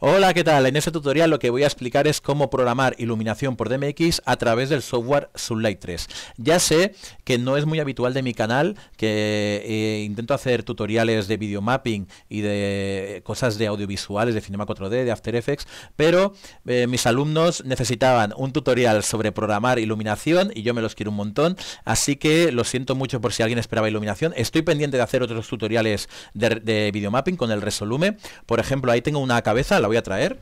Hola, ¿qué tal? En este tutorial lo que voy a explicar es cómo programar iluminación por DMX a través del software Sunlight 3. Ya sé que no es muy habitual de mi canal, que eh, intento hacer tutoriales de videomapping y de cosas de audiovisuales, de Cinema 4D, de After Effects, pero eh, mis alumnos necesitaban un tutorial sobre programar iluminación y yo me los quiero un montón, así que lo siento mucho por si alguien esperaba iluminación. Estoy pendiente de hacer otros tutoriales de, de videomapping con el Resolume. Por ejemplo, ahí tengo una cabeza, la voy a traer.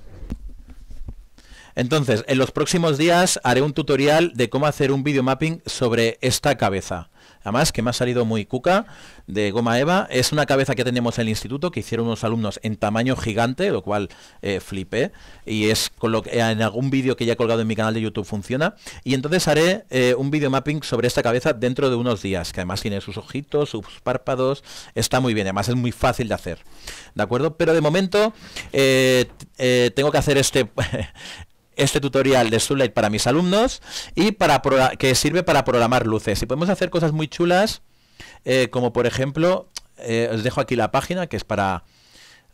Entonces, en los próximos días haré un tutorial de cómo hacer un video mapping sobre esta cabeza además que me ha salido muy cuca, de Goma Eva. Es una cabeza que tenemos en el instituto que hicieron unos alumnos en tamaño gigante, lo cual eh, flipé. Y es con lo que en algún vídeo que ya he colgado en mi canal de YouTube funciona. Y entonces haré eh, un video mapping sobre esta cabeza dentro de unos días, que además tiene sus ojitos, sus párpados. Está muy bien, además es muy fácil de hacer. ¿De acuerdo? Pero de momento eh, tengo que hacer este este tutorial de Sunlight para mis alumnos y para que sirve para programar luces. Y podemos hacer cosas muy chulas, eh, como por ejemplo, eh, os dejo aquí la página que es para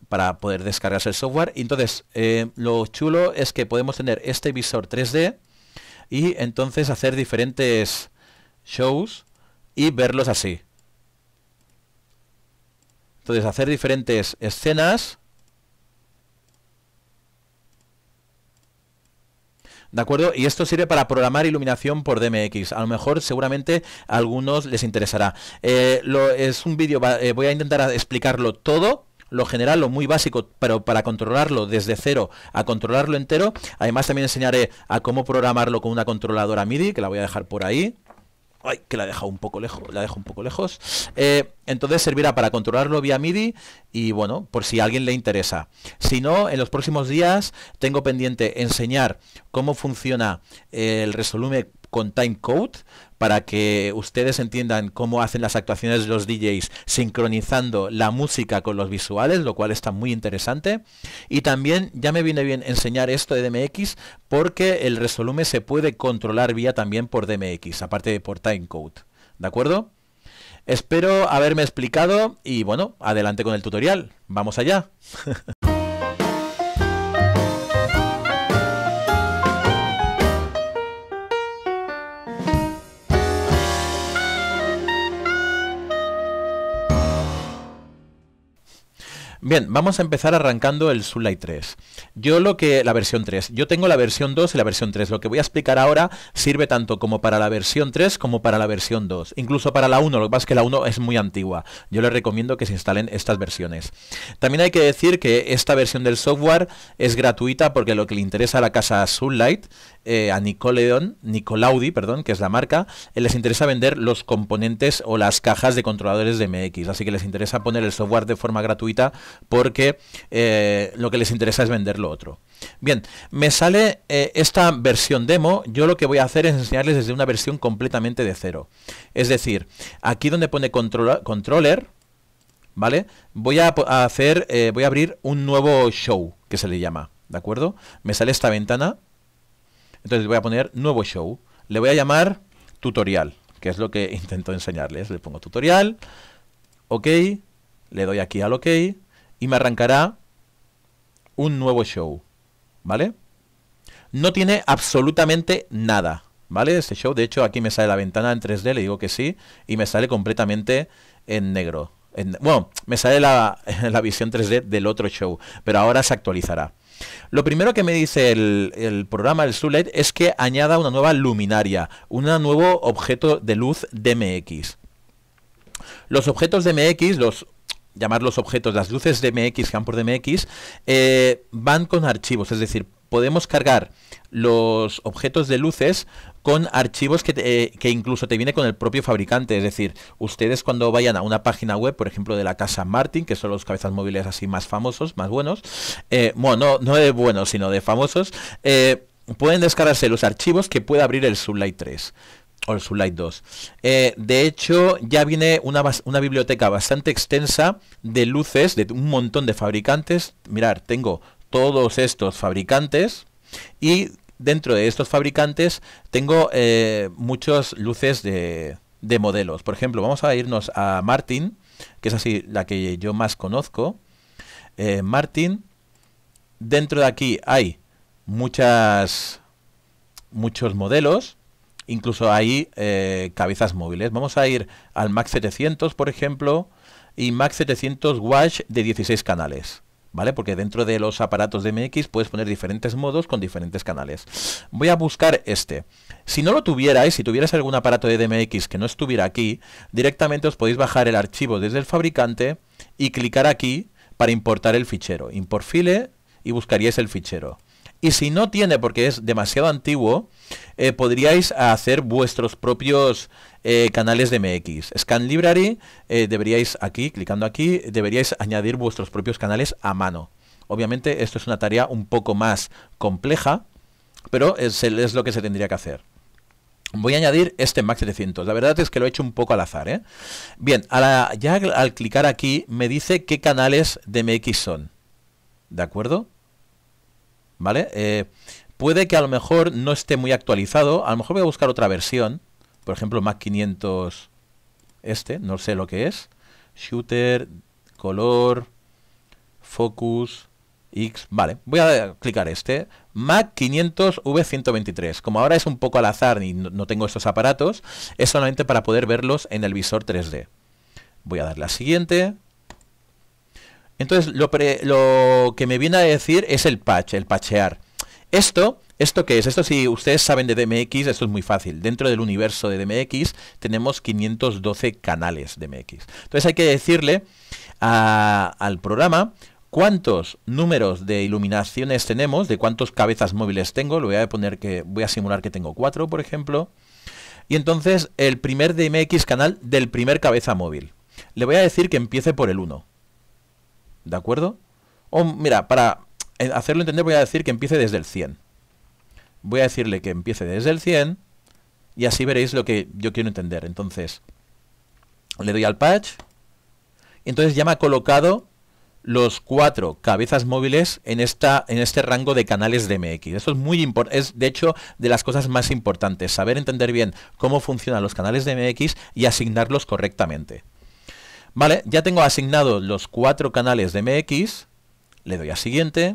para poder descargarse el software. Y entonces, eh, lo chulo es que podemos tener este visor 3D y entonces hacer diferentes shows y verlos así. Entonces, hacer diferentes escenas ¿De acuerdo? Y esto sirve para programar iluminación por DMX. A lo mejor, seguramente, a algunos les interesará. Eh, lo, es un vídeo, eh, voy a intentar explicarlo todo, lo general, lo muy básico, pero para controlarlo desde cero a controlarlo entero. Además también enseñaré a cómo programarlo con una controladora MIDI, que la voy a dejar por ahí ay, que la deja un poco lejos, la dejo un poco lejos. Eh, entonces servirá para controlarlo vía MIDI y bueno, por si a alguien le interesa. Si no, en los próximos días tengo pendiente enseñar cómo funciona el Resolume con timecode para que ustedes entiendan cómo hacen las actuaciones de los DJs sincronizando la música con los visuales, lo cual está muy interesante. Y también ya me viene bien enseñar esto de DMX porque el resolume se puede controlar vía también por DMX, aparte de por timecode. ¿De acuerdo? Espero haberme explicado y bueno, adelante con el tutorial. Vamos allá. Bien, vamos a empezar arrancando el Sunlight 3. Yo lo que, la versión 3, yo tengo la versión 2 y la versión 3. Lo que voy a explicar ahora sirve tanto como para la versión 3 como para la versión 2. Incluso para la 1, lo que pasa es que la 1 es muy antigua. Yo les recomiendo que se instalen estas versiones. También hay que decir que esta versión del software es gratuita porque lo que le interesa a la casa Sunlight, eh, a Nicoleon, Nicolaudi, perdón, que es la marca, eh, les interesa vender los componentes o las cajas de controladores de MX. Así que les interesa poner el software de forma gratuita porque eh, lo que les interesa es vender lo otro. Bien, me sale eh, esta versión demo, yo lo que voy a hacer es enseñarles desde una versión completamente de cero. Es decir, aquí donde pone control, controller, ¿vale? Voy a, hacer, eh, voy a abrir un nuevo show, que se le llama, ¿de acuerdo? Me sale esta ventana, entonces voy a poner nuevo show, le voy a llamar tutorial, que es lo que intento enseñarles. Le pongo tutorial, ok, le doy aquí al ok, y me arrancará un nuevo show, ¿vale? No tiene absolutamente nada, ¿vale? Este show, de hecho, aquí me sale la ventana en 3D, le digo que sí, y me sale completamente en negro. bueno, me sale la, la, visión 3D del otro show, pero ahora se actualizará. Lo primero que me dice el, programa, del Sulet, es que añada una nueva luminaria, un nuevo objeto de luz DMX. Los objetos DMX, los llamar los objetos, las luces de DMX, por DMX, eh, van con archivos, es decir, podemos cargar los objetos de luces con archivos que, eh, que, incluso te viene con el propio fabricante. Es decir, ustedes cuando vayan a una página web, por ejemplo, de la casa Martin, que son los cabezas móviles así más famosos, más buenos, eh, bueno, no, de buenos, sino de famosos, pueden descargarse los archivos que puede abrir el Sublight 3. O 2. Eh, de hecho, ya viene una, biblioteca bastante extensa de luces de un montón de fabricantes. Mirar, tengo todos estos fabricantes y dentro de estos fabricantes tengo eh, muchos muchas luces de, modelos. Por ejemplo, vamos a irnos a Martin, que es así la que yo más conozco. Eh, Martin, dentro de aquí hay muchas muchos modelos Incluso hay eh, cabezas móviles. Vamos a ir al Mac 700, por ejemplo, y Max 700 Watch de 16 canales. ¿Vale? Porque dentro de los aparatos de puedes poner diferentes modos con diferentes canales. Voy a buscar este. Si no lo tuvierais, si tuvierais algún aparato de DMX que no estuviera aquí, directamente os podéis bajar el archivo desde el fabricante y clicar aquí para importar el fichero. Import file y buscaríais el fichero. Y si no tiene, porque es demasiado antiguo, eh, podríais hacer vuestros propios eh, canales de MX. Scan Library, eh, deberíais aquí, clicando aquí, deberíais añadir vuestros propios canales a mano. Obviamente esto es una tarea un poco más compleja, pero es, lo que se tendría que hacer. Voy a añadir este Max 700. La verdad es que lo he hecho un poco al azar. Bien, ya al clicar aquí me dice qué canales de MX son. ¿De acuerdo? ¿vale? Eh, puede que a lo mejor no esté muy actualizado, a lo mejor voy a buscar otra versión, por ejemplo Mac 500 este, no sé lo que es, shooter, color, focus, X, vale, voy a clicar este, Mac 500 V123, como ahora es un poco al azar y no tengo estos aparatos, es solamente para poder verlos en el visor 3D. Voy a dar la siguiente, entonces, lo, que me viene a decir es el patch, el patchear. Esto, ¿esto qué es? Esto si ustedes saben de DMX, esto es muy fácil. Dentro del universo de DMX tenemos 512 canales DMX. Entonces hay que decirle al programa cuántos números de iluminaciones tenemos, de cuántos cabezas móviles tengo. Lo voy a poner que voy a simular que tengo cuatro, por ejemplo. Y entonces el primer DMX canal del primer cabeza móvil. Le voy a decir que empiece por el 1. ¿de acuerdo? O mira, para eh, hacerlo entender voy a decir que empiece desde el 100. Voy a decirle que empiece desde el 100 y así veréis lo que yo quiero entender. Entonces, le doy al patch. Y entonces ya me ha colocado los cuatro cabezas móviles en, esta, en este rango de canales de Mx. Eso es muy importante, es de hecho de las cosas más importantes, saber entender bien cómo funcionan los canales de MX y asignarlos correctamente. Vale, ya tengo asignados los cuatro canales de MX. Le doy a siguiente.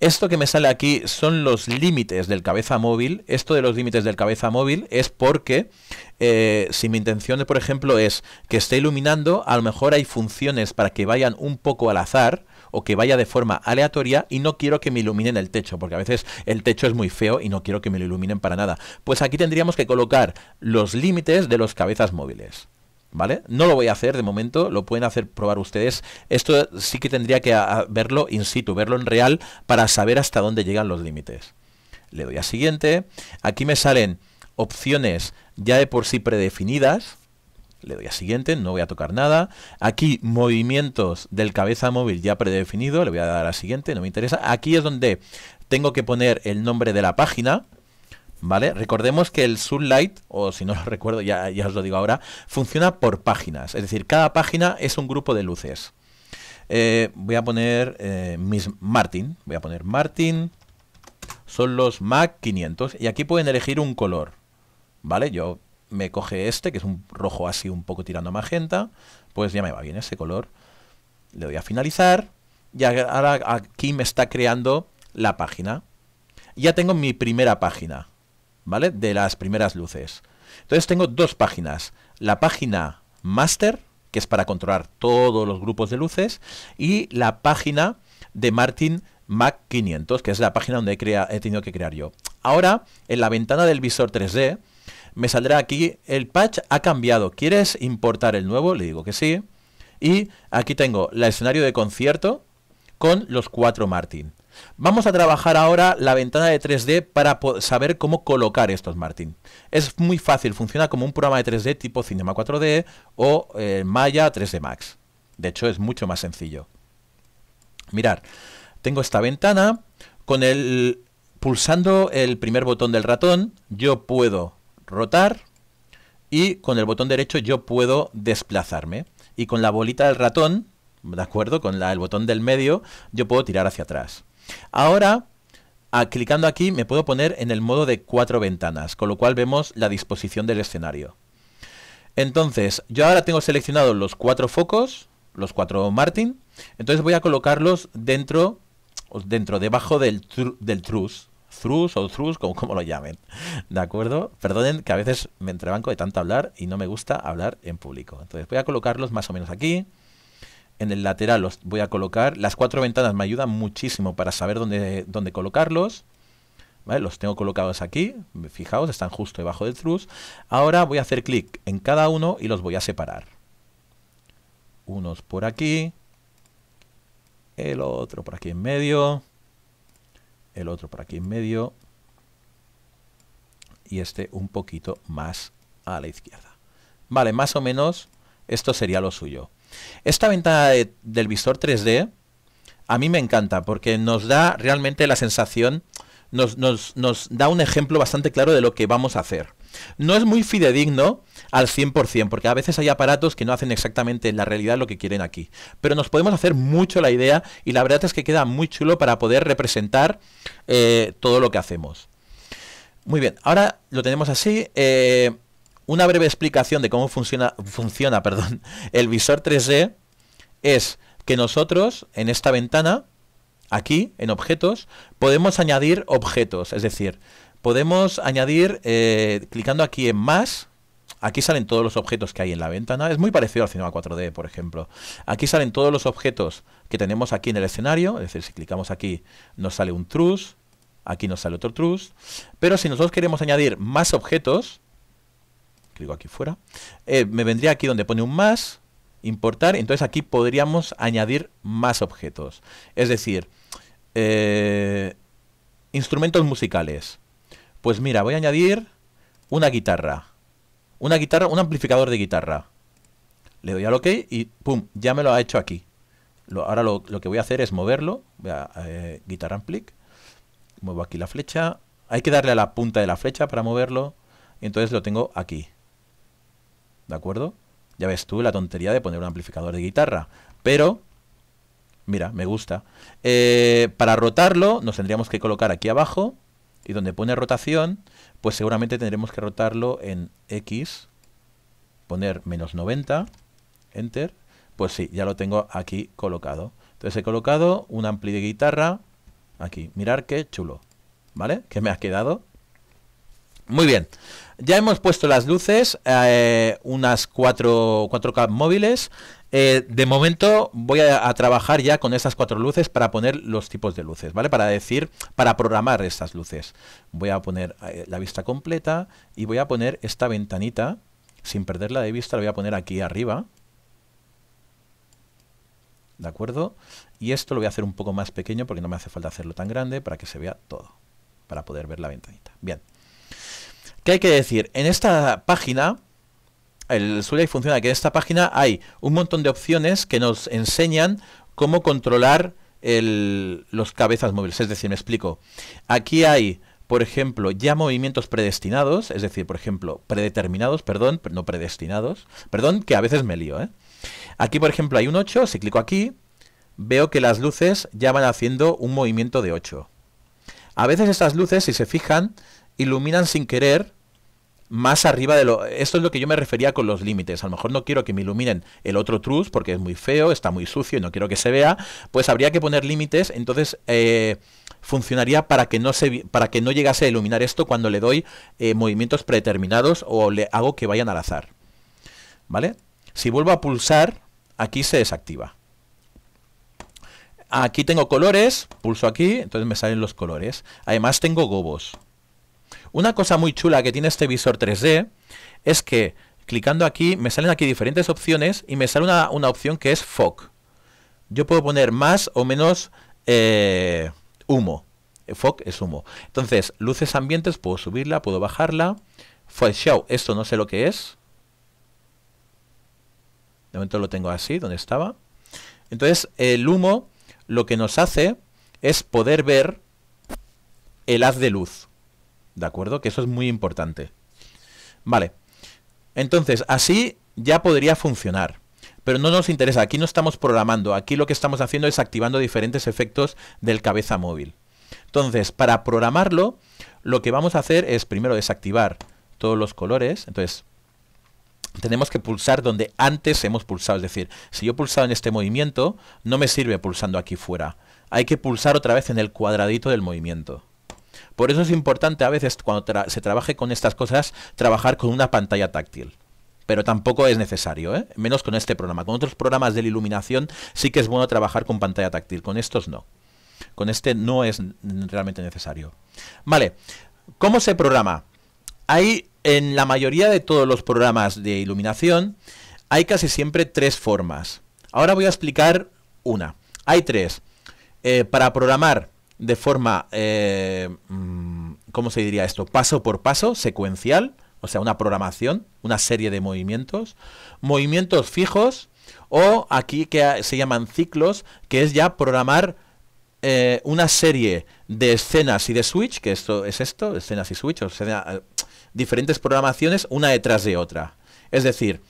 Esto que me sale aquí son los límites del cabeza móvil. Esto de los límites del cabeza móvil es porque eh, si mi intención, por ejemplo, es que esté iluminando, a lo mejor hay funciones para que vayan un poco al azar o que vaya de forma aleatoria y no quiero que me iluminen el techo, porque a veces el techo es muy feo y no quiero que me lo iluminen para nada. Pues aquí tendríamos que colocar los límites de los cabezas móviles. No lo voy a hacer de momento, lo pueden hacer probar ustedes. Esto sí que tendría que verlo in situ, verlo en real para saber hasta dónde llegan los límites. Le doy a siguiente. Aquí me salen opciones ya de por sí predefinidas. Le doy a siguiente, no voy a tocar nada. Aquí movimientos del cabeza móvil ya predefinido. Le voy a dar a siguiente, no me interesa. Aquí es donde tengo que poner el nombre de la página Recordemos que el Sunlight, o si no lo recuerdo, ya, os lo digo ahora, funciona por páginas, es decir, cada página es un grupo de luces. Eh, voy a poner eh, Miss Martin, voy a poner Martin, son los Mac 500, y aquí pueden elegir un color, ¿vale? Yo me coge este, que es un rojo así un poco tirando a magenta, pues ya me va bien ese color. Le doy a finalizar, y ahora aquí me está creando la página. Ya tengo mi primera página, de las primeras luces. Entonces tengo dos páginas. La página master, que es para controlar todos los grupos de luces, y la página de Martin Mac 500, que es la página donde he, he tenido que crear yo. Ahora, en la ventana del visor 3D, me saldrá aquí, el patch ha cambiado, ¿quieres importar el nuevo? Le digo que sí. Y aquí tengo el escenario de concierto con los cuatro Martin. Vamos a trabajar ahora la ventana de 3D para saber cómo colocar estos, Martín. Es muy fácil, funciona como un programa de 3D tipo Cinema 4D o eh, Maya 3D Max. De hecho, es mucho más sencillo. Mirar, tengo esta ventana con el pulsando el primer botón del ratón, yo puedo rotar y con el botón derecho yo puedo desplazarme y con la bolita del ratón, ¿de acuerdo? Con el botón del medio, yo puedo tirar hacia atrás. Ahora, ah, clicando aquí, me puedo poner en el modo de cuatro ventanas, con lo cual vemos la disposición del escenario. Entonces, yo ahora tengo seleccionados los cuatro focos, los cuatro Martin, entonces voy a colocarlos dentro, dentro debajo del, trus, del o Thrus, como, como, lo llamen. ¿De acuerdo? Perdonen que a veces me entrebanco de tanto hablar y no me gusta hablar en público. Entonces voy a colocarlos más o menos aquí en el lateral los voy a colocar. Las cuatro ventanas me ayudan muchísimo para saber dónde, dónde colocarlos. Los tengo colocados aquí, fijaos, están justo debajo del truss. Ahora voy a hacer clic en cada uno y los voy a separar. Unos por aquí, el otro por aquí en medio, el otro por aquí en medio y este un poquito más a la izquierda. Vale, más o menos esto sería lo suyo. Esta ventana del visor 3D a mí me encanta porque nos da realmente la sensación, nos, da un ejemplo bastante claro de lo que vamos a hacer. No es muy fidedigno al 100%, porque a veces hay aparatos que no hacen exactamente en la realidad lo que quieren aquí. Pero nos podemos hacer mucho la idea y la verdad es que queda muy chulo para poder representar eh, todo lo que hacemos. Muy bien, ahora lo tenemos así. Eh, una breve explicación de cómo funciona, funciona perdón, el visor 3D es que nosotros en esta ventana, aquí en objetos, podemos añadir objetos, es decir, podemos añadir eh, clicando aquí en más, Aquí salen todos los objetos que hay en la ventana. Es muy parecido al Cinema 4D, por ejemplo. Aquí salen todos los objetos que tenemos aquí en el escenario. Es decir, si clicamos aquí nos sale un truce, Aquí nos sale otro truce, Pero si nosotros queremos añadir más objetos, aquí fuera, eh, me vendría aquí donde pone un más, importar, entonces aquí podríamos añadir más objetos. Es decir, eh, instrumentos musicales. Pues mira, voy a añadir una guitarra. Una guitarra, un amplificador de guitarra. Le doy al OK y pum, ya me lo ha hecho aquí. ahora lo, que voy a hacer es moverlo. Voy a eh, guitarra amplic. Muevo aquí la flecha. Hay que darle a la punta de la flecha para moverlo. Entonces lo tengo aquí. ¿de acuerdo? Ya ves tú la tontería de poner un amplificador de guitarra. Pero, mira, me gusta. Eh, para rotarlo nos tendríamos que colocar aquí abajo y donde pone rotación, pues seguramente tendremos que rotarlo en X, poner menos 90, Enter. Pues sí, ya lo tengo aquí colocado. Entonces he colocado un ampli de guitarra aquí. Mirar qué chulo, ¿vale? Que me ha quedado muy bien. Ya hemos puesto las luces, eh, unas cuatro, cuatro móviles. Eh, de momento voy a, trabajar ya con esas cuatro luces para poner los tipos de luces, ¿vale? Para decir, para programar estas luces. Voy a poner eh, la vista completa y voy a poner esta ventanita, sin perderla de vista, la voy a poner aquí arriba. ¿De acuerdo? Y esto lo voy a hacer un poco más pequeño porque no me hace falta hacerlo tan grande para que se vea todo, para poder ver la ventanita. Bien. ¿Qué hay que decir? En esta página, el Zulay funciona que en esta página hay un montón de opciones que nos enseñan cómo controlar los cabezas móviles. Es decir, me explico. Aquí hay, por ejemplo, ya movimientos predestinados, es decir, por ejemplo, predeterminados, perdón, no predestinados, perdón, que a veces me lío. ¿eh? Aquí, por ejemplo, hay un 8, si clico aquí, veo que las luces ya van haciendo un movimiento de 8. A veces estas luces, si se fijan, iluminan sin querer más arriba de lo... Esto es lo que yo me refería con los límites. A lo mejor no quiero que me iluminen el otro truz porque es muy feo, está muy sucio y no quiero que se vea. Pues habría que poner límites. Entonces eh, funcionaría para que, no se, para que no llegase a iluminar esto cuando le doy eh, movimientos predeterminados o le hago que vayan al azar. ¿Vale? Si vuelvo a pulsar, aquí se desactiva. Aquí tengo colores, pulso aquí, entonces me salen los colores. Además tengo gobos. Una cosa muy chula que tiene este visor 3D es que clicando aquí me salen aquí diferentes opciones y me sale una, opción que es FOC. Yo puedo poner más o menos eh, humo. FOC es humo. Entonces, luces ambientes, puedo subirla, puedo bajarla. Show, esto no sé lo que es. De momento lo tengo así, donde estaba. Entonces, el humo lo que nos hace es poder ver el haz de luz. ¿De acuerdo? Que eso es muy importante. Vale. Entonces, así ya podría funcionar. Pero no nos interesa, aquí no estamos programando, aquí lo que estamos haciendo es activando diferentes efectos del cabeza móvil. Entonces, para programarlo, lo que vamos a hacer es primero desactivar todos los colores. Entonces, tenemos que pulsar donde antes hemos pulsado. Es decir, si yo he pulsado en este movimiento, no me sirve pulsando aquí fuera. Hay que pulsar otra vez en el cuadradito del movimiento. Por eso es importante a veces cuando se trabaje con estas cosas, trabajar con una pantalla táctil pero tampoco es necesario, ¿eh? menos con este programa. Con otros programas de la iluminación sí que es bueno trabajar con pantalla táctil, con estos no. Con este no es realmente necesario. Vale, ¿cómo se programa? Hay en la mayoría de todos los programas de iluminación, hay casi siempre tres formas. Ahora voy a explicar una. Hay tres. Eh, para programar de forma, eh, mm, ¿cómo se diría esto? Paso por paso, secuencial, o sea, una programación, una serie de movimientos, movimientos fijos, o aquí que se llaman ciclos, que es ya programar eh, una serie de escenas y de switch, que esto es esto, escenas y switch, o sea, eh, diferentes programaciones una detrás de otra. Es decir,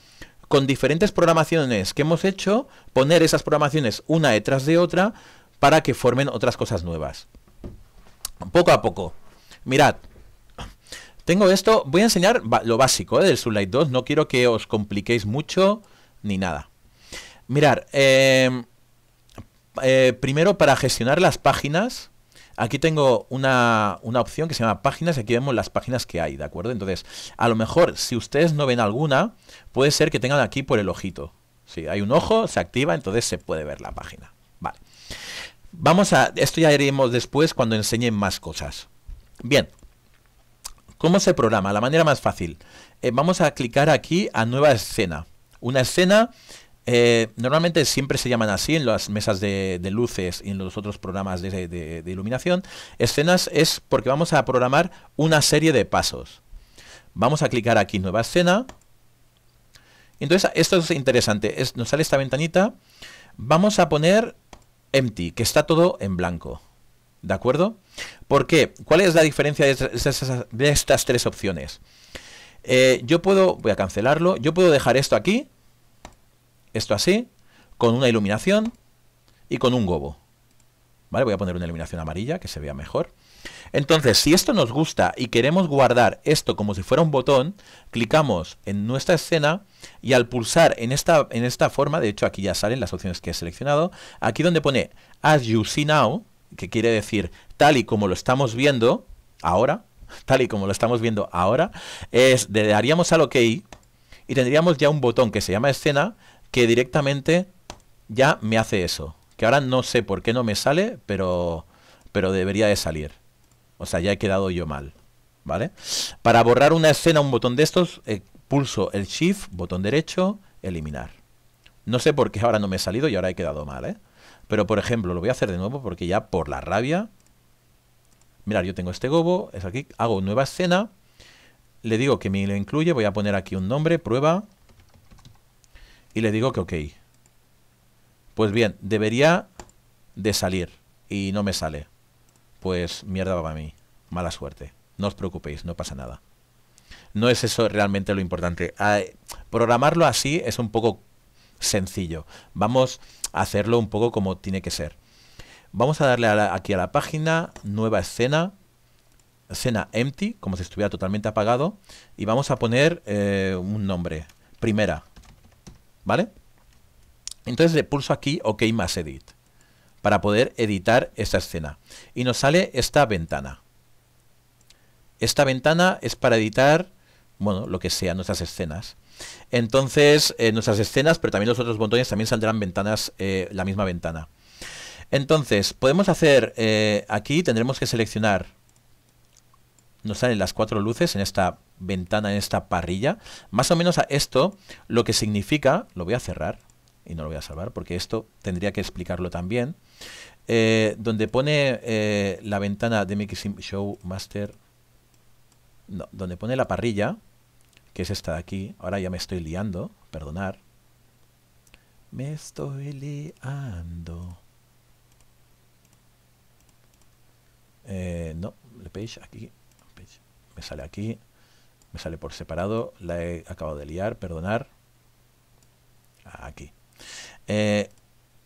con diferentes programaciones que hemos hecho, poner esas programaciones una detrás de otra, para que formen otras cosas nuevas. Poco a poco. Mirad, tengo esto, voy a enseñar lo básico eh, del Sublight 2, no quiero que os compliquéis mucho ni nada. Mirad em, eh, primero para gestionar las páginas, aquí tengo una, una, opción que se llama páginas, aquí vemos las páginas que hay, ¿de acuerdo? Entonces, a lo mejor si ustedes no ven alguna, puede ser que tengan aquí por el ojito. Si hay un ojo, se activa, entonces se puede ver la página. Vamos a, esto ya haremos después cuando enseñen más cosas. Bien, ¿cómo se programa? La manera más fácil. Eh, vamos a clicar aquí a nueva escena. Una escena, eh, normalmente siempre se llaman así en las mesas de, luces y en los otros programas de, iluminación. Escenas es porque vamos a programar una serie de pasos. Vamos a clicar aquí nueva escena. Entonces, esto es interesante. nos sale esta ventanita. Vamos a poner empty, que está todo en blanco. ¿De acuerdo? ¿Por qué? ¿Cuál es la diferencia de, estas tres opciones? Eh, yo puedo, voy a cancelarlo, yo puedo dejar esto aquí, esto así, con una iluminación y con un gobo. ¿Vale? Voy a poner una iluminación amarilla que se vea mejor. Entonces, si esto nos gusta y queremos guardar esto como si fuera un botón, clicamos en nuestra escena y al pulsar en esta, forma, de hecho aquí ya salen las opciones que he seleccionado, aquí donde pone As You See Now, que quiere decir tal y como lo estamos viendo ahora, tal y como lo estamos viendo ahora, le daríamos al OK y tendríamos ya un botón que se llama escena que directamente ya me hace eso. Que ahora no sé por qué no me sale, pero, pero debería de salir. O sea, ya he quedado yo mal. ¿Vale? Para borrar una escena, un botón de estos, eh, pulso el Shift, botón derecho, eliminar. No sé por qué ahora no me he salido y ahora he quedado mal, ¿eh? Pero, por ejemplo, lo voy a hacer de nuevo porque ya por la rabia... Mirad, yo tengo este gobo, es aquí, hago nueva escena, le digo que me lo incluye, voy a poner aquí un nombre, prueba, y le digo que ok. Pues bien, debería de salir y no me sale pues mierda para mí, mala suerte. No os preocupéis, no pasa nada. No es eso realmente lo importante. Ah, eh, programarlo así es un poco sencillo. Vamos a hacerlo un poco como tiene que ser. Vamos a darle aquí a la página, nueva escena, escena empty, como si estuviera totalmente apagado, y vamos a poner eh, un nombre, primera, ¿vale? Entonces le pulso aquí OK más edit para poder editar esta escena. Y nos sale esta ventana. Esta ventana es para editar, bueno, lo que sea, nuestras escenas. Entonces, eh, nuestras escenas, pero también los otros botones, también saldrán ventanas, eh, la misma ventana. Entonces, podemos hacer, eh, aquí tendremos que seleccionar, nos salen las cuatro luces en esta ventana, en esta parrilla. Más o menos a esto, lo que significa, lo voy a cerrar, y no lo voy a salvar porque esto tendría que explicarlo también, eh, donde pone eh, la ventana de Mixing Show Master, no, donde pone la parrilla, que es esta de aquí, ahora ya me estoy liando, perdonar, me estoy liando. Eh, no, le page aquí, me sale aquí, me sale por separado, la he acabado de liar, perdonar, aquí. Eh,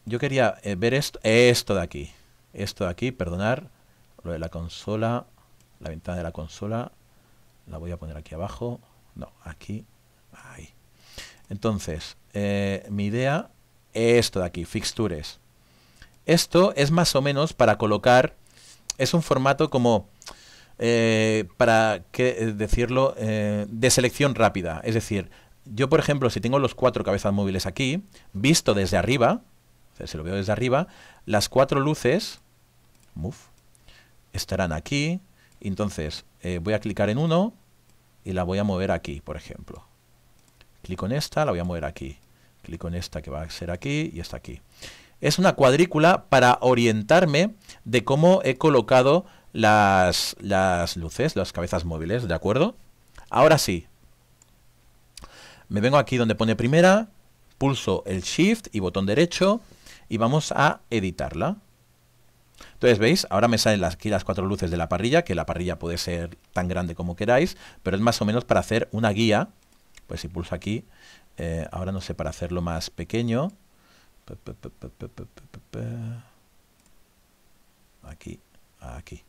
yo quería eh, ver esto, esto de aquí. Esto de aquí, perdonar. Lo de la consola, la ventana de la consola, la voy a poner aquí abajo. No, aquí, ahí. Entonces, eh, mi idea es esto de aquí, fixtures. Esto es más o menos para colocar, es un formato como, para decirlo, de selección rápida. Es decir, yo, por ejemplo, si tengo los cuatro cabezas móviles aquí, visto desde arriba, si lo veo desde arriba, las cuatro luces estarán aquí. Entonces, eh, voy a clicar en uno y la voy a mover aquí, por ejemplo. Clico en esta, la voy a mover aquí. Clico en esta que va a ser aquí y esta aquí. Es una cuadrícula para orientarme de cómo he colocado las, las luces, las cabezas móviles, ¿de acuerdo? Ahora sí, me vengo aquí donde pone primera, pulso el Shift y botón derecho y vamos a editarla. Entonces, ¿veis? Ahora me salen aquí las cuatro luces de la parrilla, que la parrilla puede ser tan grande como queráis, pero es más o menos para hacer una guía. Pues si pulso aquí, eh, ahora no sé, para hacerlo más pequeño. Aquí, aquí.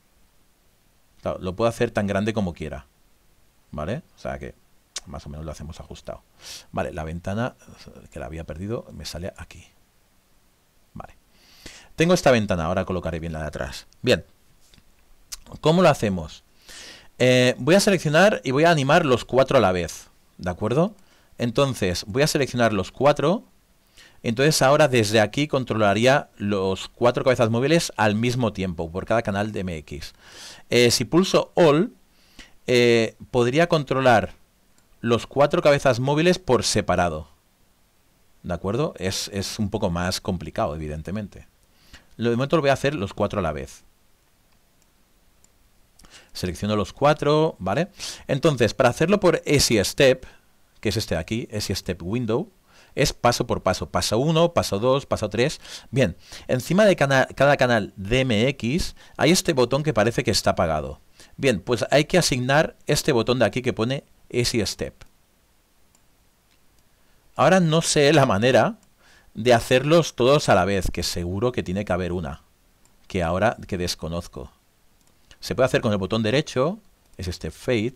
lo puedo hacer tan grande como quiera. ¿Vale? O sea que más o menos lo hacemos ajustado. Vale, la ventana que la había perdido me sale aquí. Vale. Tengo esta ventana, ahora colocaré bien la de atrás. Bien. ¿Cómo lo hacemos? Eh, voy a seleccionar y voy a animar los cuatro a la vez. ¿De acuerdo? Entonces, voy a seleccionar los cuatro. Entonces ahora desde aquí controlaría los cuatro cabezas móviles al mismo tiempo por cada canal de MX. Eh, si pulso All, eh, podría controlar los cuatro cabezas móviles por separado. ¿De acuerdo? Es, un poco más complicado, evidentemente. Lo de momento lo voy a hacer los cuatro a la vez. Selecciono los cuatro, ¿vale? Entonces, para hacerlo por ese Step, que es este de aquí, ese Step Window, es paso por paso. Paso 1, paso 2, paso 3. Bien, encima de cada canal DMX hay este botón que parece que está apagado. Bien, pues hay que asignar este botón de aquí que pone ...easy step. Ahora no sé la manera de hacerlos todos a la vez, que seguro que tiene que haber una, que ahora que desconozco. Se puede hacer con el botón derecho, es este Fade.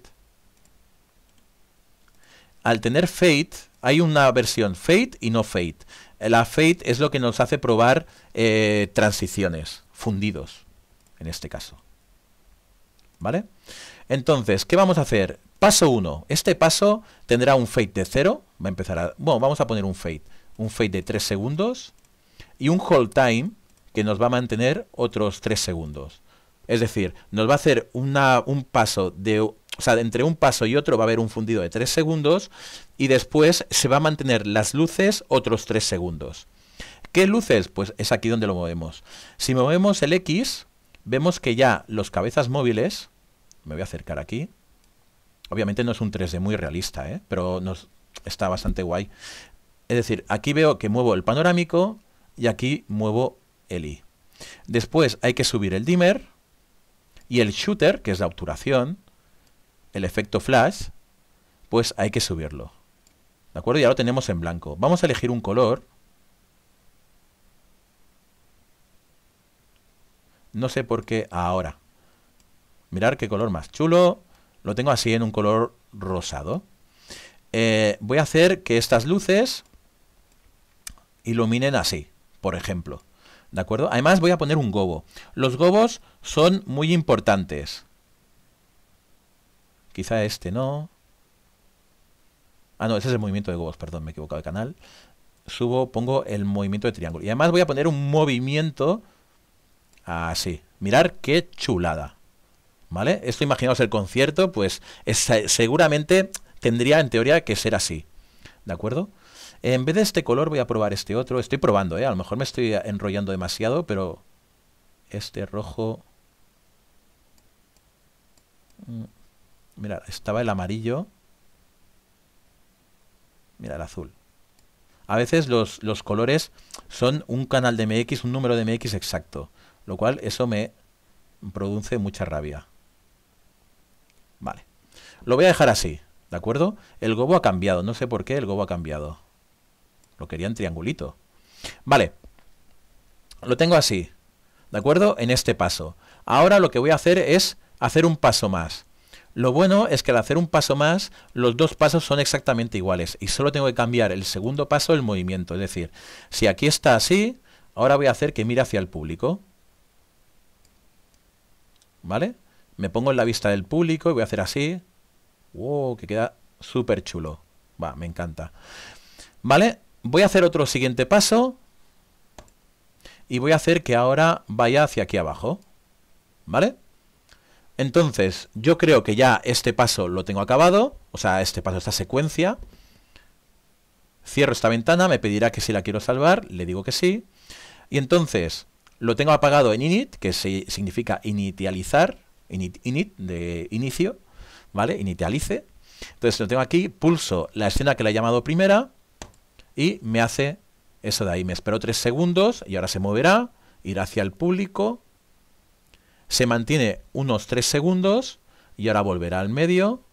Al tener Fade, hay una versión Fade y no Fade. La Fade es lo que nos hace probar eh, transiciones, fundidos, en este caso. ¿Vale? Entonces, ¿qué vamos a hacer? Paso 1. Este paso tendrá un fade de 0. Va a empezar vamos a poner un fade. Un fade de 3 segundos. Y un hold time que nos va a mantener otros 3 segundos. Es decir, nos va a hacer un paso de... O sea, entre un paso y otro va a haber un fundido de 3 segundos. Y después se va a mantener las luces otros 3 segundos. ¿Qué luces? Pues es aquí donde lo movemos. Si movemos el X, vemos que ya los cabezas móviles... Me voy a acercar aquí. Obviamente no es un 3D muy realista, ¿eh? pero nos, está bastante guay. Es decir, aquí veo que muevo el panorámico y aquí muevo el I. Después hay que subir el dimmer y el shooter, que es la obturación, el efecto flash, pues hay que subirlo. ¿De acuerdo? Ya lo tenemos en blanco. Vamos a elegir un color. No sé por qué ahora. Mirar qué color más chulo. Lo tengo así en un color rosado. Eh, voy a hacer que estas luces iluminen así, por ejemplo. ¿De acuerdo? Además voy a poner un gobo. Los gobos son muy importantes. Quizá este no. Ah, no, ese es el movimiento de gobos, perdón, me he equivocado de canal. Subo, pongo el movimiento de triángulo. Y además voy a poner un movimiento así. Mirar qué chulada. ¿vale? Esto imaginaos el concierto, pues seguramente tendría en teoría que ser así, ¿de acuerdo? En vez de este color voy a probar este otro, estoy probando, ¿eh? A lo mejor me estoy enrollando demasiado, pero este rojo... Mm, mira, estaba el amarillo. Mira, el azul. A veces los, los, colores son un canal de MX, un número de MX exacto, lo cual eso me produce mucha rabia. Vale. Lo voy a dejar así, ¿de acuerdo? El gobo ha cambiado, no sé por qué el gobo ha cambiado. Lo quería en triangulito. Vale. Lo tengo así, ¿de acuerdo? En este paso. Ahora lo que voy a hacer es hacer un paso más. Lo bueno es que al hacer un paso más, los dos pasos son exactamente iguales y solo tengo que cambiar el segundo paso, el movimiento. Es decir, si aquí está así, ahora voy a hacer que mire hacia el público. ¿Vale? me pongo en la vista del público y voy a hacer así. ¡Wow! Que queda súper chulo. Va, me encanta. ¿Vale? Voy a hacer otro siguiente paso. Y voy a hacer que ahora vaya hacia aquí abajo. ¿Vale? Entonces, yo creo que ya este paso lo tengo acabado. O sea, este paso, esta secuencia. Cierro esta ventana, me pedirá que si la quiero salvar, le digo que sí. Y entonces, lo tengo apagado en init, que significa inicializar, init, de inicio, ¿vale? Initialice. Entonces lo tengo aquí, pulso la escena que le he llamado primera y me hace eso de ahí. Me espero tres segundos y ahora se moverá, irá hacia el público, se mantiene unos tres segundos y ahora volverá al medio.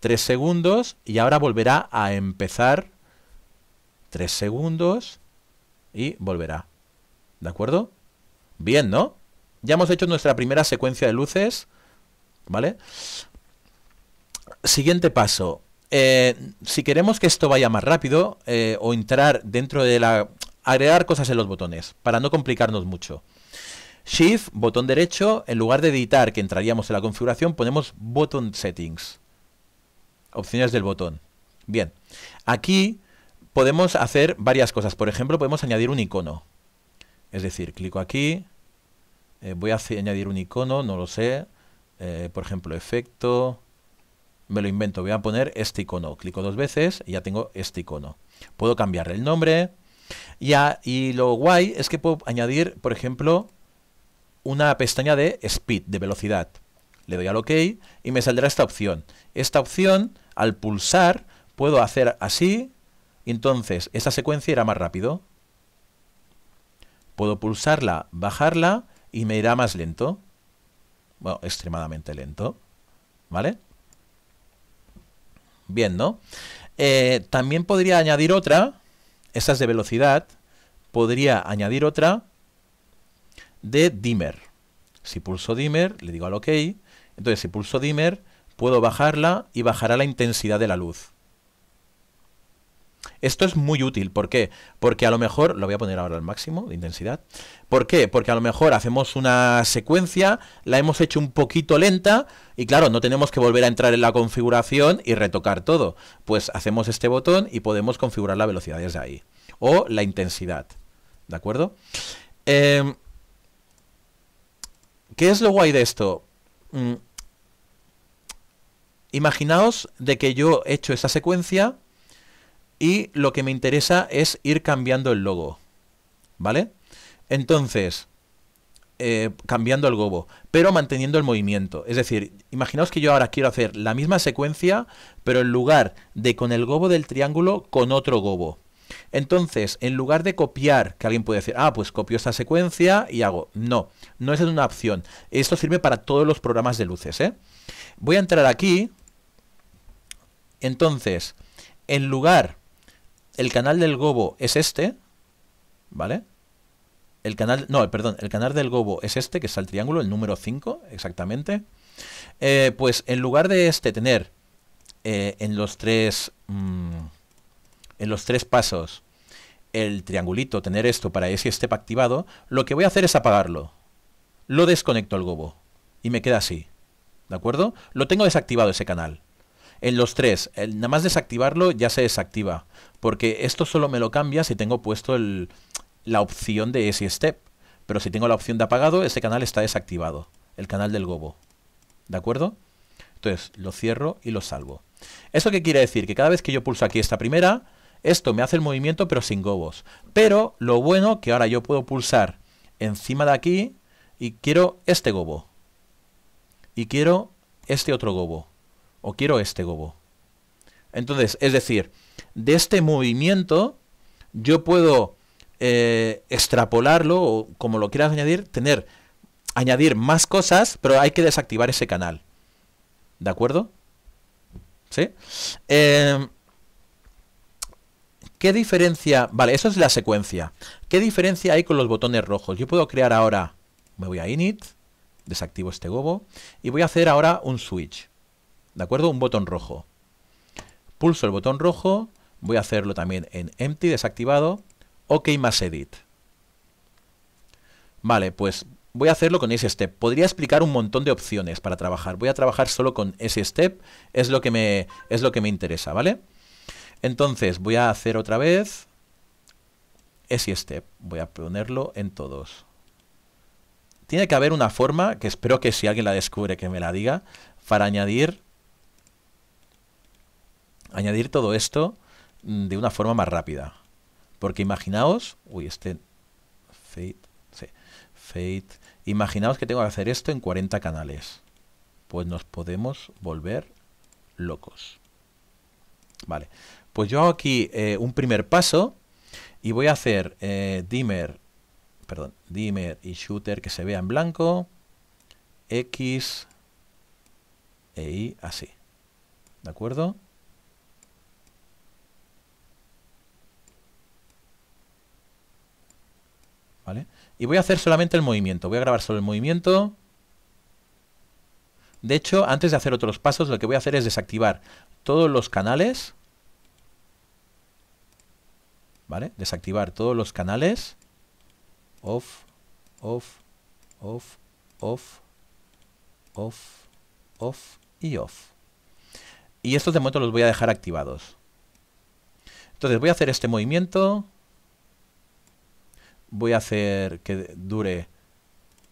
Tres segundos y ahora volverá a empezar. Tres segundos y volverá. ¿De acuerdo? Bien, ¿no? Ya hemos hecho nuestra primera secuencia de luces, ¿vale? Siguiente paso. Eh, si queremos que esto vaya más rápido eh, o entrar dentro de la... agregar cosas en los botones, para no complicarnos mucho. Shift, botón derecho, en lugar de editar, que entraríamos en la configuración, ponemos Button Settings. Opciones del botón. Bien, aquí podemos hacer varias cosas. Por ejemplo, podemos añadir un icono. Es decir, clico aquí, eh, voy a añadir un icono, no lo sé. Eh, por ejemplo, efecto. Me lo invento, voy a poner este icono. Clico dos veces y ya tengo este icono. Puedo cambiar el nombre. y lo guay es que puedo añadir, por ejemplo, una pestaña de speed, de velocidad. Le doy al OK y me saldrá esta opción. Esta opción, al pulsar, puedo hacer así. entonces, esta secuencia irá más rápido. Puedo pulsarla, bajarla y me irá más lento. Bueno, extremadamente lento. ¿Vale? Bien, ¿no? Eh, también podría añadir otra. Esta es de velocidad. Podría añadir otra de dimmer. Si pulso dimmer, le digo al OK. Entonces, si pulso dimmer, puedo bajarla y bajará la intensidad de la luz. Esto es muy útil, ¿por qué? Porque a lo mejor, lo voy a poner ahora al máximo de intensidad, ¿por qué? Porque a lo mejor hacemos una secuencia, la hemos hecho un poquito lenta y claro, no tenemos que volver a entrar en la configuración y retocar todo. Pues hacemos este botón y podemos configurar la velocidad desde ahí o la intensidad, ¿de acuerdo? Em, ¿Qué es lo guay de esto? Mm, imaginaos de que yo he hecho esa secuencia y lo que me interesa es ir cambiando el logo. ¿Vale? Entonces, eh, cambiando el gobo, pero manteniendo el movimiento. Es decir, imaginaos que yo ahora quiero hacer la misma secuencia, pero en lugar de con el gobo del triángulo, con otro gobo. Entonces, en lugar de copiar, que alguien puede decir, ah, pues copio esta secuencia y hago. No, no es una opción. Esto sirve para todos los programas de luces. ¿eh? Voy a entrar aquí. Entonces, en lugar el canal del gobo es este, ¿vale? El canal, no, perdón, el canal del gobo es este, que es el triángulo, el número 5, exactamente. Eh, pues en lugar de este tener eh, en los tres mm, en los tres pasos el triangulito, tener esto para ese step activado, lo que voy a hacer es apagarlo. Lo desconecto al gobo y me queda así. ¿De acuerdo? Lo tengo desactivado ese canal. En los tres, nada más desactivarlo ya se desactiva. Porque esto solo me lo cambia si tengo puesto la opción de ese step. Pero si tengo la opción de apagado, ese canal está desactivado. El canal del gobo. ¿De acuerdo? Entonces, lo cierro y lo salvo. ¿Eso qué quiere decir? Que cada vez que yo pulso aquí esta primera, esto me hace el movimiento pero sin gobos. Pero lo bueno que ahora yo puedo pulsar encima de aquí y quiero este gobo. Y quiero este otro gobo o quiero este gobo. Entonces, es decir, de este movimiento yo puedo eh, extrapolarlo o como lo quieras añadir, tener, añadir más cosas, pero hay que desactivar ese canal. ¿De acuerdo? ¿Sí? Eh, ¿Qué diferencia? Vale, eso es la secuencia. ¿Qué diferencia hay con los botones rojos? Yo puedo crear ahora, me voy a init, desactivo este gobo y voy a hacer ahora un switch. ¿de acuerdo? Un botón rojo. Pulso el botón rojo, voy a hacerlo también en empty, desactivado, OK más edit. Vale, pues voy a hacerlo con ese step. Podría explicar un montón de opciones para trabajar. Voy a trabajar solo con ese step, es lo que me, es lo que me interesa, ¿vale? Entonces voy a hacer otra vez ese step. Voy a ponerlo en todos. Tiene que haber una forma, que espero que si alguien la descubre que me la diga, para añadir añadir todo esto mm, de una forma más rápida. Porque imaginaos, uy, este fate imaginaos que tengo que hacer esto en 40 canales. Pues nos podemos volver locos. Vale, pues yo hago aquí eh, un primer paso y voy a hacer eh, dimmer, perdón, dimmer y shooter que se vea en blanco, X e Y así. ¿De acuerdo? Y voy a hacer solamente el movimiento, voy a grabar solo el movimiento. De hecho, antes de hacer otros pasos, lo que voy a hacer es desactivar todos los canales. Desactivar todos los canales. Off, off, off, off, off, off y off. Y estos de momento los voy a dejar activados. Entonces voy a hacer este movimiento voy a hacer que dure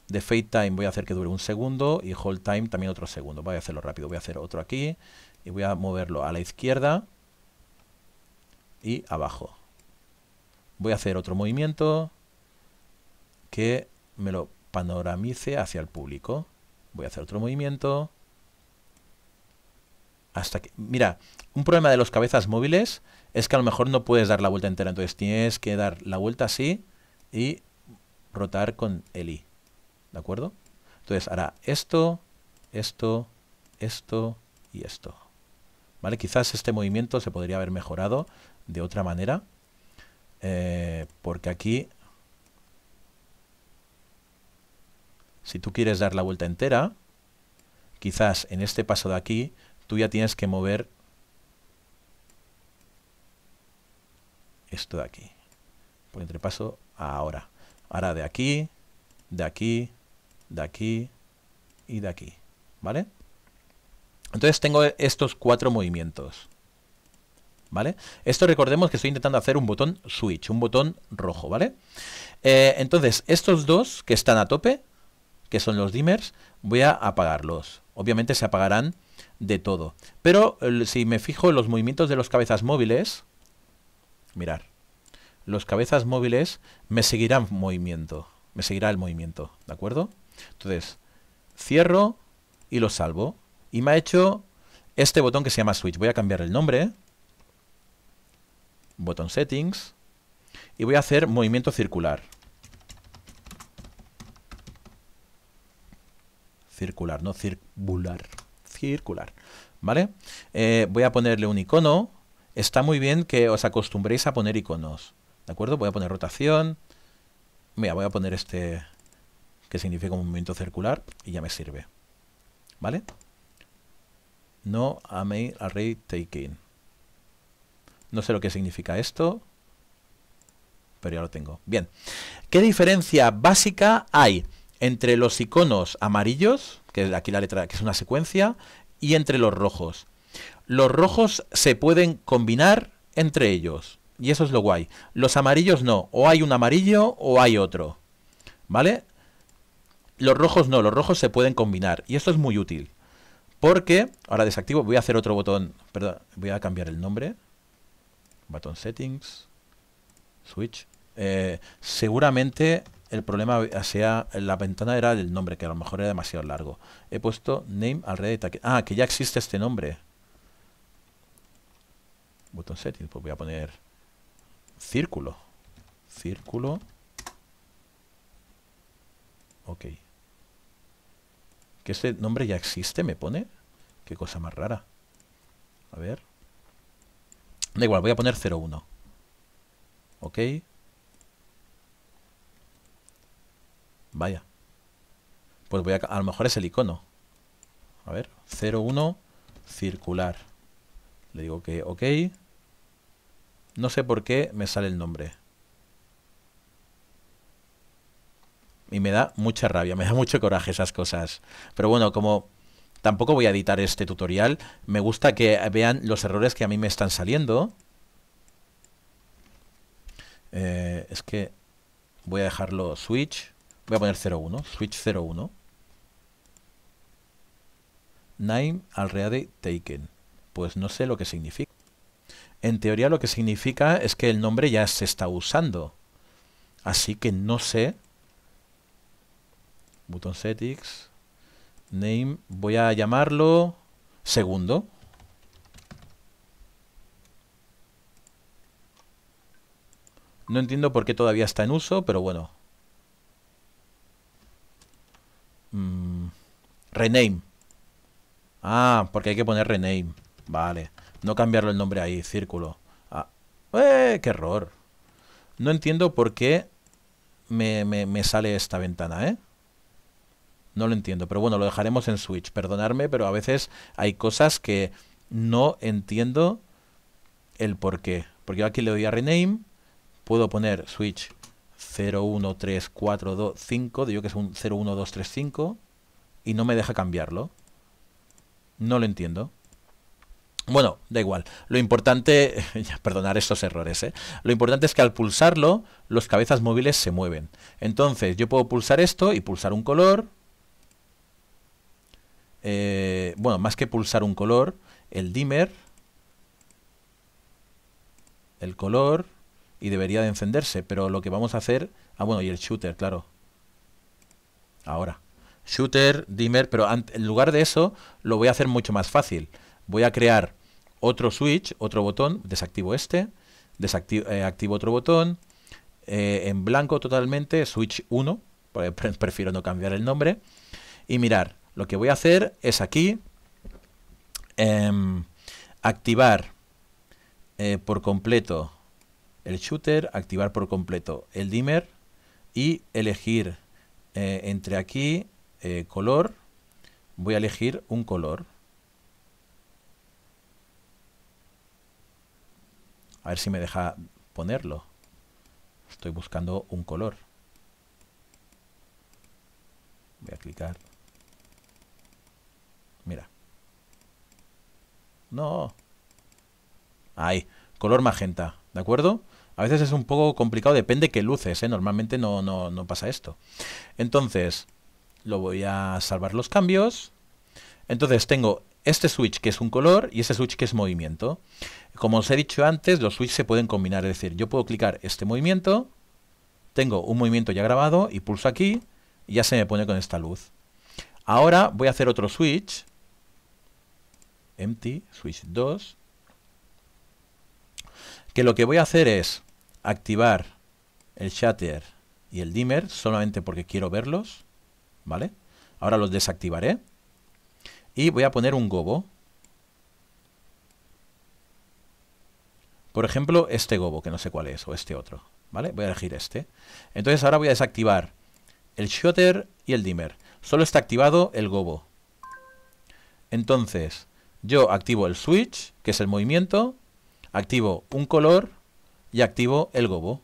de fade time, voy a hacer que dure un segundo y hold time también otro segundo. Voy a hacerlo rápido, voy a hacer otro aquí y voy a moverlo a la izquierda y abajo. Voy a hacer otro movimiento que me lo panoramice hacia el público. Voy a hacer otro movimiento. Hasta que, mira, un problema de los cabezas móviles es que a lo mejor no puedes dar la vuelta entera, entonces tienes que dar la vuelta así y rotar con el i. ¿De acuerdo? Entonces hará esto, esto, esto y esto. ¿Vale? Quizás este movimiento se podría haber mejorado de otra manera. Eh, porque aquí, si tú quieres dar la vuelta entera, quizás en este paso de aquí, tú ya tienes que mover esto de aquí. Por paso ahora. Ahora de aquí, de aquí, de aquí y de aquí. ¿Vale? Entonces tengo estos cuatro movimientos. ¿Vale? Esto recordemos que estoy intentando hacer un botón switch, un botón rojo, ¿vale? Eh, entonces, estos dos que están a tope, que son los dimmers, voy a apagarlos. Obviamente se apagarán de todo. Pero si me fijo en los movimientos de los cabezas móviles, mirar, los cabezas móviles me seguirán movimiento, me seguirá el movimiento, ¿de acuerdo? Entonces, cierro y lo salvo. Y me ha hecho este botón que se llama switch. Voy a cambiar el nombre. Botón settings. Y voy a hacer movimiento circular. Circular, no circular. Circular. ¿Vale? Eh, voy a ponerle un icono. Está muy bien que os acostumbréis a poner iconos. ¿De acuerdo? Voy a poner rotación. Mira, voy a poner este que significa un movimiento circular y ya me sirve. ¿Vale? No array, take taking. No sé lo que significa esto, pero ya lo tengo. Bien. ¿Qué diferencia básica hay entre los iconos amarillos, que es aquí la letra que es una secuencia, y entre los rojos? Los rojos se pueden combinar entre ellos. Y eso es lo guay. Los amarillos no. O hay un amarillo o hay otro. ¿Vale? Los rojos no. Los rojos se pueden combinar. Y esto es muy útil. Porque, ahora desactivo, voy a hacer otro botón. Perdón, voy a cambiar el nombre. Botón settings. Switch. Eh, seguramente el problema sea la ventana era el nombre, que a lo mejor era demasiado largo. He puesto name alrededor Ah, que ya existe este nombre. Button settings, pues voy a poner círculo. Círculo. Ok. Que este nombre ya existe, me pone. Qué cosa más rara. A ver. Da igual, voy a poner 01. Ok. Vaya. Pues voy a... A lo mejor es el icono. A ver. 01 circular. Le digo que ok. No sé por qué me sale el nombre. Y me da mucha rabia, me da mucho coraje esas cosas. Pero bueno, como tampoco voy a editar este tutorial, me gusta que vean los errores que a mí me están saliendo. Eh, es que voy a dejarlo switch. Voy a poner 01, switch 01. Name already taken. Pues no sé lo que significa en teoría lo que significa es que el nombre ya se está usando. Así que no sé. Button settings. Name. Voy a llamarlo segundo. No entiendo por qué todavía está en uso, pero bueno. Mm, rename. Ah, porque hay que poner rename. Vale. No cambiarlo el nombre ahí, círculo. Ah, ¡Eh! ¡Qué error! No entiendo por qué me, me, me sale esta ventana, ¿eh? No lo entiendo, pero bueno, lo dejaremos en Switch. Perdonadme, pero a veces hay cosas que no entiendo el por qué. Porque yo aquí le doy a Rename, puedo poner Switch 013425. digo que es un 01235, y no me deja cambiarlo. No lo entiendo. Bueno, da igual. Lo importante, perdonar estos errores, ¿eh? lo importante es que al pulsarlo, los cabezas móviles se mueven. Entonces, yo puedo pulsar esto y pulsar un color. Eh, bueno, más que pulsar un color, el dimmer, el color, y debería de encenderse. Pero lo que vamos a hacer... Ah, bueno, y el shooter, claro. Ahora. Shooter, dimmer, pero en lugar de eso, lo voy a hacer mucho más fácil voy a crear otro switch, otro botón, desactivo este, eh, activo otro botón, eh, en blanco totalmente, switch 1, prefiero no cambiar el nombre, y mirar, lo que voy a hacer es aquí em, activar eh, por completo el shooter, activar por completo el dimmer y elegir entre aquí color, voy a elegir un color, A ver si me deja ponerlo. Estoy buscando un color. Voy a clicar. Mira. No. Ahí. Color magenta. ¿De acuerdo? A veces es un poco complicado. Depende qué luces. ¿eh? Normalmente no, no pasa esto. Entonces, lo voy a salvar los cambios. Entonces tengo este switch que es un color y este switch que es movimiento. Como os he dicho antes, los switches se pueden combinar, es decir, yo puedo clicar este movimiento, tengo un movimiento ya grabado y pulso aquí y ya se me pone con esta luz. Ahora voy a hacer otro switch, empty, switch 2, que lo que voy a hacer es activar el shutter y el dimmer solamente porque quiero verlos, ¿vale? Ahora los desactivaré. Y voy a poner un gobo. Por ejemplo, este gobo, que no sé cuál es, o este otro. ¿Vale? Voy a elegir este. Entonces ahora voy a desactivar el shutter y el dimmer. Solo está activado el gobo. Entonces, yo activo el switch, que es el movimiento, activo un color y activo el gobo.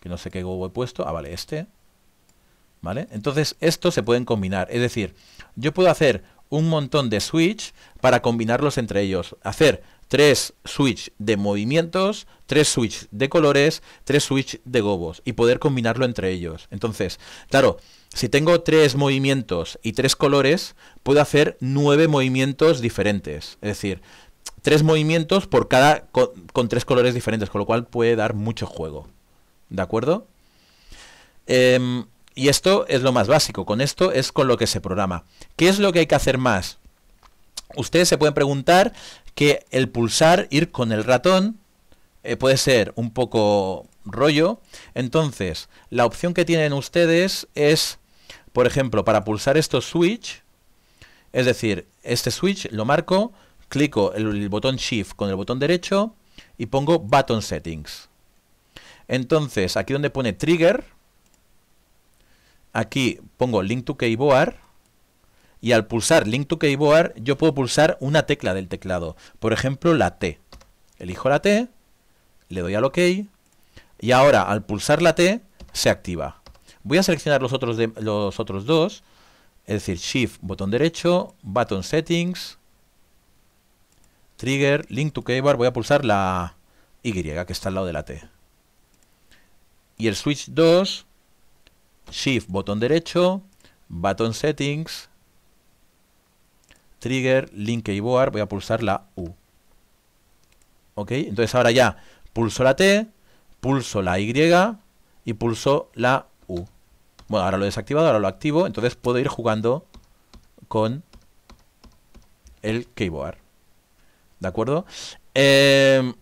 Que no sé qué gobo he puesto. Ah, vale, este. ¿vale? Entonces, estos se pueden combinar. Es decir, yo puedo hacer un montón de switch para combinarlos entre ellos. Hacer tres switch de movimientos, tres switch de colores, tres switch de gobos y poder combinarlo entre ellos. Entonces, claro, si tengo tres movimientos y tres colores, puedo hacer nueve movimientos diferentes. Es decir, tres movimientos por cada con, tres colores diferentes, con lo cual puede dar mucho juego. ¿De acuerdo? Eh, y esto es lo más básico, con esto es con lo que se programa. ¿Qué es lo que hay que hacer más? Ustedes se pueden preguntar que el pulsar, ir con el ratón, eh, puede ser un poco rollo. Entonces, la opción que tienen ustedes es, por ejemplo, para pulsar estos switch, es decir, este switch lo marco, clico el botón Shift con el botón derecho y pongo Button Settings. Entonces, aquí donde pone Trigger, aquí pongo Link to Keyboard y al pulsar Link to Keyboard yo puedo pulsar una tecla del teclado, por ejemplo la T. Elijo la T, le doy al OK y ahora al pulsar la T se activa. Voy a seleccionar los otros, los otros dos, es decir, Shift, botón derecho, Button Settings, Trigger, Link to Keyboard, voy a pulsar la Y que está al lado de la T. Y el Switch 2 Shift, botón derecho, Button Settings, Trigger, Link Keyboard, voy a pulsar la U. ¿Ok? Entonces ahora ya pulso la T, pulso la Y y pulso la U. Bueno, ahora lo he desactivado, ahora lo activo, entonces puedo ir jugando con el keyboard. ¿De acuerdo? Eh,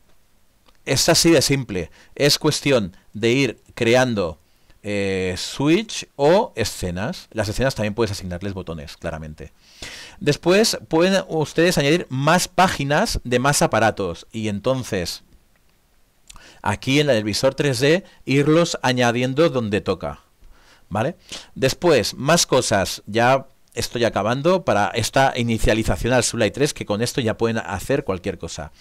es así de simple. Es cuestión de ir creando eh, switch o escenas. Las escenas también puedes asignarles botones, claramente. Después pueden ustedes añadir más páginas de más aparatos y entonces aquí en el visor 3D irlos añadiendo donde toca. ¿Vale? Después, más cosas. Ya estoy acabando para esta inicialización al Sublime 3 que con esto ya pueden hacer cualquier cosa.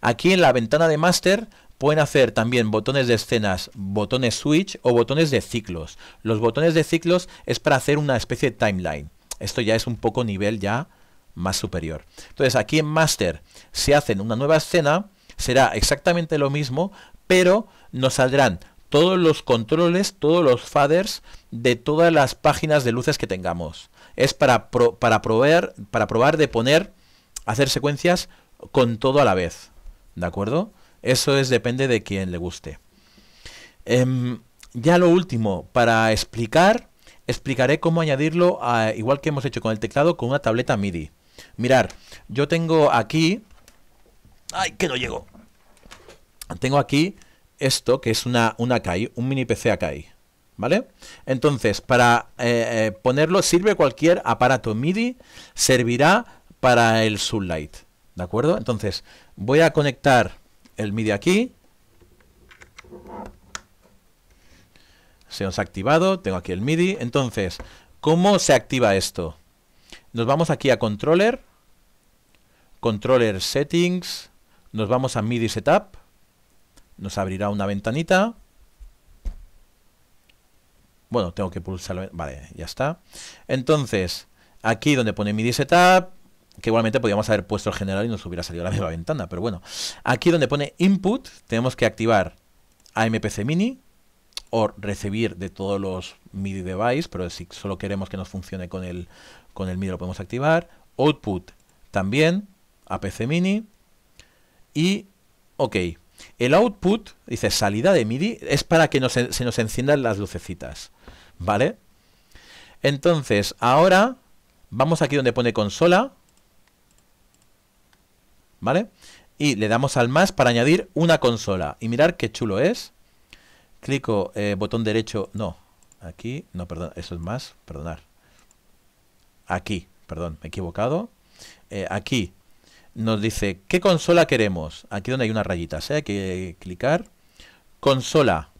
Aquí en la ventana de master Pueden hacer también botones de escenas, botones switch o botones de ciclos. Los botones de ciclos es para hacer una especie de timeline. Esto ya es un poco nivel ya más superior. Entonces aquí en master, se hacen una nueva escena, será exactamente lo mismo, pero nos saldrán todos los controles, todos los faders de todas las páginas de luces que tengamos. Es para, para, para probar de poner, hacer secuencias con todo a la vez. ¿De acuerdo? Eso es depende de quien le guste. Em, ya lo último, para explicar, explicaré cómo añadirlo, igual que hemos hecho con el teclado, con una tableta MIDI. Mirar, yo tengo aquí... ¡Ay, que no llego! Tengo aquí esto, que es una, una un mini PC Akai. ¿Vale? Entonces, para eh, eh, ponerlo, sirve cualquier aparato MIDI, servirá para el Sunlight. ¿De acuerdo? Entonces, voy a conectar el midi aquí. Se nos ha activado. Tengo aquí el MIDI. Entonces, ¿cómo se activa esto? Nos vamos aquí a Controller. Controller Settings. Nos vamos a MIDI Setup. Nos abrirá una ventanita. Bueno, tengo que pulsar. Vale, ya está. Entonces, aquí donde pone MIDI Setup, que igualmente podíamos haber puesto el general y nos hubiera salido la misma ventana, pero bueno. Aquí donde pone input, tenemos que activar AMPC mini o recibir de todos los MIDI device, pero si solo queremos que nos funcione con el, con el MIDI lo podemos activar. Output también, APC mini y OK. El output, dice salida de MIDI, es para que se nos enciendan las lucecitas, ¿vale? Entonces, ahora vamos aquí donde pone consola, ¿vale? Y le damos al más para añadir una consola. Y mirar qué chulo es. Clico eh, botón derecho, no, aquí, no, perdón, eso es más, perdonar. Aquí, perdón, me he equivocado. Eh, aquí nos dice qué consola queremos. Aquí donde hay una rayita, ¿eh? hay que clicar. Consola.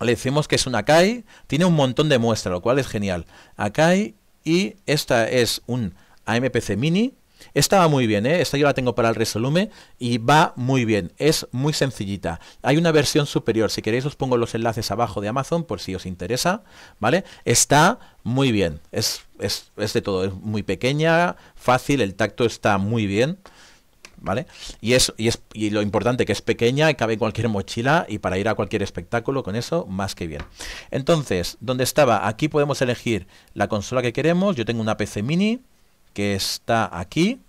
Le decimos que es una Akai. Tiene un montón de muestras, lo cual es genial. Akai y esta es un AMPC Mini esta va muy bien, ¿eh? Esta yo la tengo para el Resolume y va muy bien. Es muy sencillita. Hay una versión superior. Si queréis os pongo los enlaces abajo de Amazon por si os interesa, ¿vale? Está muy bien. Es, es, de todo. Es muy pequeña, fácil, el tacto está muy bien. ¿Vale? Y, es, y, es, y lo importante que es pequeña, cabe en cualquier mochila y para ir a cualquier espectáculo con eso, más que bien. Entonces, donde estaba, aquí podemos elegir la consola que queremos. Yo tengo una PC mini, que está aquí.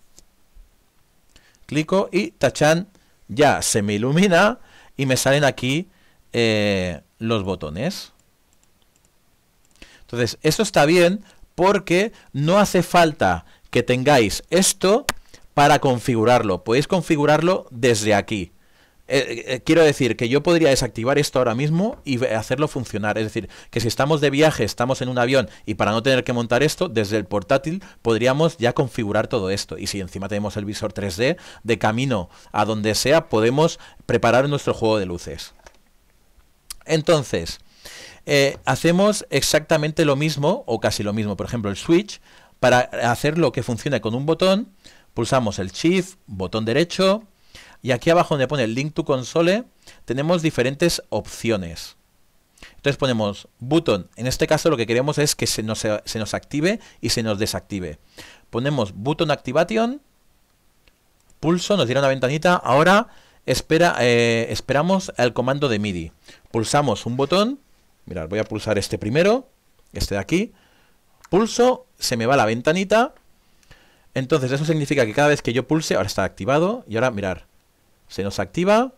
Clico y tachan, ya se me ilumina y me salen aquí eh, los botones. Entonces, esto está bien porque no hace falta que tengáis esto para configurarlo. Podéis configurarlo desde aquí. Eh, eh, quiero decir que yo podría desactivar esto ahora mismo y hacerlo funcionar. Es decir, que si estamos de viaje, estamos en un avión y para no tener que montar esto, desde el portátil podríamos ya configurar todo esto. Y si encima tenemos el visor 3D, de camino a donde sea, podemos preparar nuestro juego de luces. Entonces, eh, hacemos exactamente lo mismo o casi lo mismo. Por ejemplo, el switch, para hacer lo que funcione con un botón, pulsamos el shift, botón derecho, y aquí abajo donde pone Link to Console tenemos diferentes opciones. Entonces ponemos button. En este caso lo que queremos es que se nos, se nos active y se nos desactive. Ponemos button activation. Pulso, nos diera una ventanita. Ahora espera, eh, esperamos el comando de MIDI. Pulsamos un botón. Mirad, voy a pulsar este primero. Este de aquí. Pulso, se me va la ventanita. Entonces eso significa que cada vez que yo pulse, ahora está activado. Y ahora mirar, se nos activa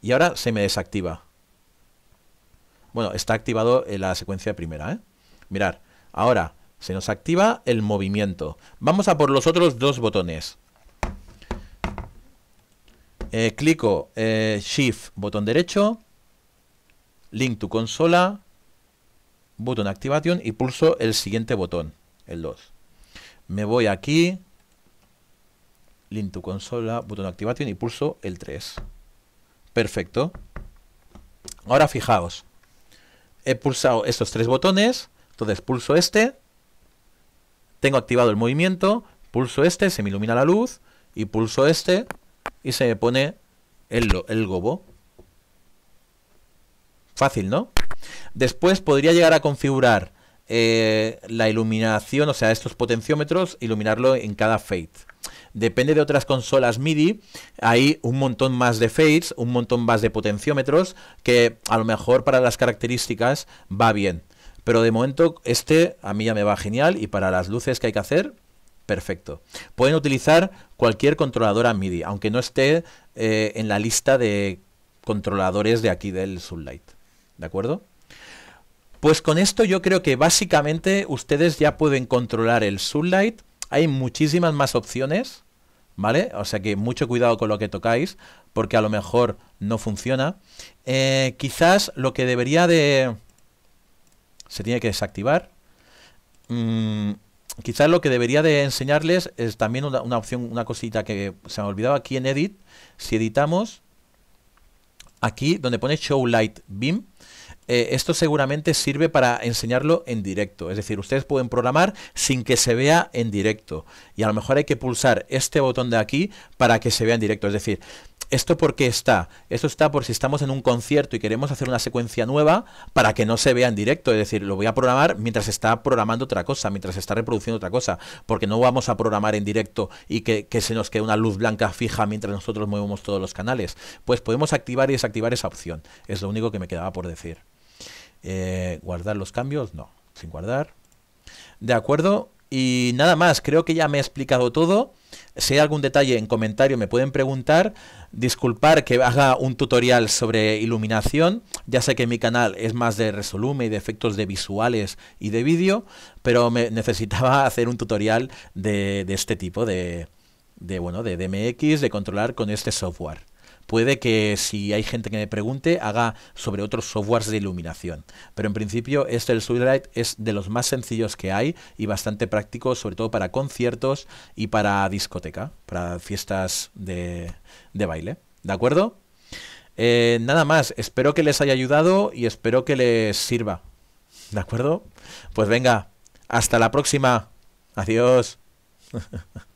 y ahora se me desactiva. Bueno, está activado en la secuencia primera. ¿eh? Mirar, ahora se nos activa el movimiento. Vamos a por los otros dos botones. Eh, clico eh, Shift, botón derecho, Link to consola, botón Activation y pulso el siguiente botón, el 2. Me voy aquí, link to consola, botón activación y pulso el 3. Perfecto. Ahora fijaos. He pulsado estos tres botones, entonces pulso este, tengo activado el movimiento, pulso este, se me ilumina la luz, y pulso este y se me pone el, el gobo. Fácil, ¿no? Después podría llegar a configurar eh, la iluminación, o sea, estos potenciómetros, iluminarlo en cada fade depende de otras consolas MIDI, hay un montón más de fades, un montón más de potenciómetros, que a lo mejor para las características va bien. Pero de momento este a mí ya me va genial y para las luces que hay que hacer, perfecto. Pueden utilizar cualquier controladora MIDI, aunque no esté eh, en la lista de controladores de aquí del Sunlight. ¿De acuerdo? Pues con esto yo creo que básicamente ustedes ya pueden controlar el Sunlight hay muchísimas más opciones, ¿vale? O sea que mucho cuidado con lo que tocáis, porque a lo mejor no funciona. Eh, quizás lo que debería de... Se tiene que desactivar. Mm, quizás lo que debería de enseñarles es también una, opción, una cosita que se me olvidado aquí en Edit. Si editamos, aquí donde pone Show Light Beam, eh, esto seguramente sirve para enseñarlo en directo. Es decir, ustedes pueden programar sin que se vea en directo. Y a lo mejor hay que pulsar este botón de aquí para que se vea en directo. Es decir, ¿Esto por qué está? Esto está por si estamos en un concierto y queremos hacer una secuencia nueva para que no se vea en directo. Es decir, lo voy a programar mientras está programando otra cosa, mientras está reproduciendo otra cosa. Porque no vamos a programar en directo y que, que se nos quede una luz blanca fija mientras nosotros movemos todos los canales. Pues podemos activar y desactivar esa opción. Es lo único que me quedaba por decir. Eh, guardar los cambios, no, sin guardar. De acuerdo, y nada más, creo que ya me he explicado todo. Si hay algún detalle en comentario me pueden preguntar. Disculpar que haga un tutorial sobre iluminación. Ya sé que mi canal es más de resolume y de efectos de visuales y de vídeo, pero me necesitaba hacer un tutorial de, este tipo de, bueno, de DMX, de controlar con este software. Puede que si hay gente que me pregunte, haga sobre otros softwares de iluminación. Pero en principio este el Lite, es de los más sencillos que hay y bastante práctico, sobre todo para conciertos y para discoteca, para fiestas de, baile. ¿De acuerdo? Eh, nada más, espero que les haya ayudado y espero que les sirva. ¿De acuerdo? Pues venga, hasta la próxima. Adiós.